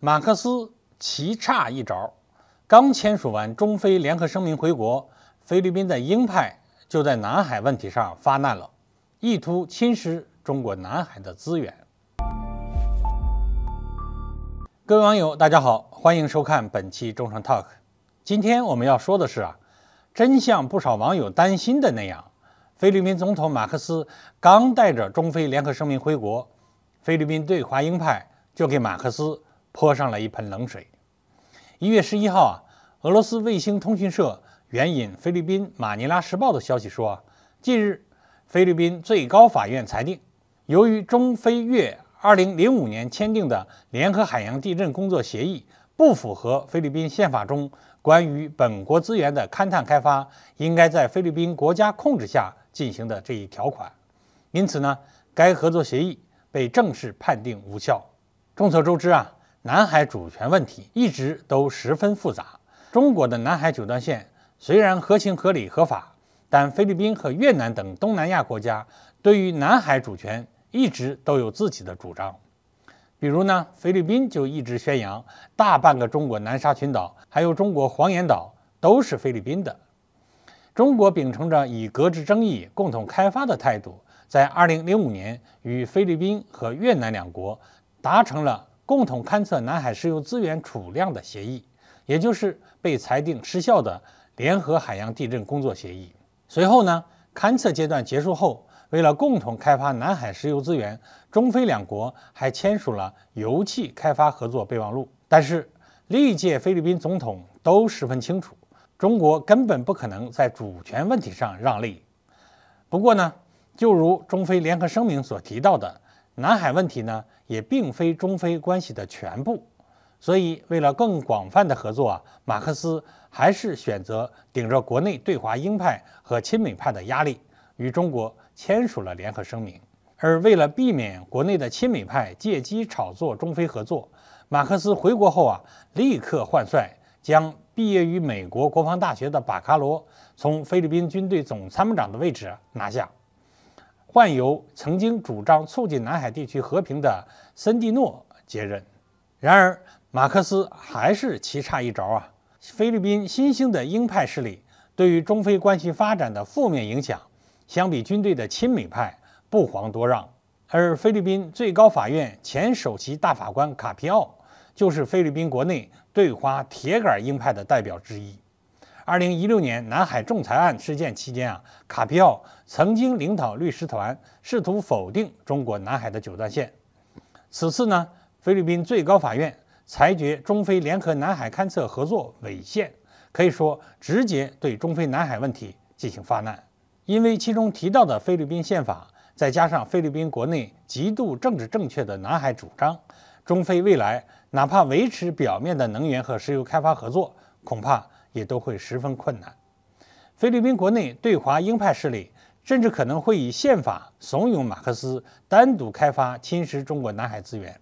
马克思棋差一招，刚签署完中菲联合声明回国，菲律宾的鹰派就在南海问题上发难了，意图侵蚀中国南海的资源。各位网友，大家好，欢迎收看本期中城 Talk。今天我们要说的是啊，真像不少网友担心的那样，菲律宾总统马克思刚带着中菲联合声明回国，菲律宾对华鹰派就给马克思。泼上了一盆冷水。一月十一号啊，俄罗斯卫星通讯社援引菲律宾《马尼拉时报》的消息说，近日菲律宾最高法院裁定，由于中菲越二零零五年签订的联合海洋地震工作协议不符合菲律宾宪法中关于本国资源的勘探开发应该在菲律宾国家控制下进行的这一条款，因此呢，该合作协议被正式判定无效。众所周知啊。南海主权问题一直都十分复杂。中国的南海九段线虽然合情合理合法，但菲律宾和越南等东南亚国家对于南海主权一直都有自己的主张。比如呢，菲律宾就一直宣扬大半个中国南沙群岛还有中国黄岩岛都是菲律宾的。中国秉承着以搁置争议、共同开发的态度，在2005年与菲律宾和越南两国达成了。共同勘测南海石油资源储量的协议，也就是被裁定失效的联合海洋地震工作协议。随后呢，勘测阶段结束后，为了共同开发南海石油资源，中非两国还签署了油气开发合作备忘录。但是，历届菲律宾总统都十分清楚，中国根本不可能在主权问题上让利。不过呢，就如中非联合声明所提到的。南海问题呢，也并非中非关系的全部，所以为了更广泛的合作啊，马克思还是选择顶着国内对华鹰派和亲美派的压力，与中国签署了联合声明。而为了避免国内的亲美派借机炒作中非合作，马克思回国后啊，立刻换帅，将毕业于美国国防大学的巴卡罗从菲律宾军队总参谋长的位置拿下。换由曾经主张促进南海地区和平的森蒂诺接任，然而马克思还是棋差一着啊！菲律宾新兴的鹰派势力对于中非关系发展的负面影响，相比军队的亲美派不遑多让。而菲律宾最高法院前首席大法官卡皮奥，就是菲律宾国内对华铁杆鹰派的代表之一。二零一六年南海仲裁案事件期间啊，卡皮奥曾经领导律师团，试图否定中国南海的九段线。此次呢，菲律宾最高法院裁决中非联合南海勘测合作违宪，可以说直接对中非南海问题进行发难。因为其中提到的菲律宾宪法，再加上菲律宾国内极度政治正确的南海主张，中非未来哪怕维持表面的能源和石油开发合作，恐怕。也都会十分困难。菲律宾国内对华鹰派势力甚至可能会以宪法怂恿马克思单独开发侵蚀中国南海资源。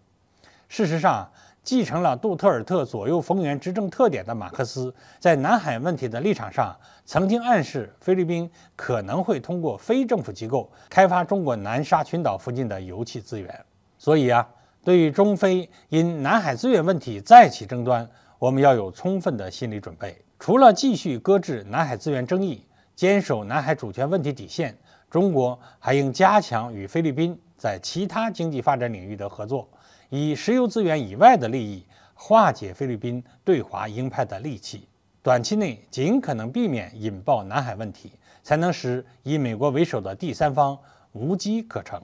事实上，继承了杜特尔特左右逢源执政特点的马克思，在南海问题的立场上，曾经暗示菲律宾可能会通过非政府机构开发中国南沙群岛附近的油气资源。所以啊，对于中非因南海资源问题再起争端，我们要有充分的心理准备。除了继续搁置南海资源争议，坚守南海主权问题底线，中国还应加强与菲律宾在其他经济发展领域的合作，以石油资源以外的利益化解菲律宾对华鹰派的戾气。短期内尽可能避免引爆南海问题，才能使以美国为首的第三方无机可乘。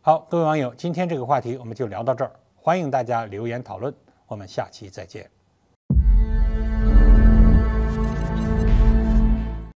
好，各位网友，今天这个话题我们就聊到这儿，欢迎大家留言讨论，我们下期再见。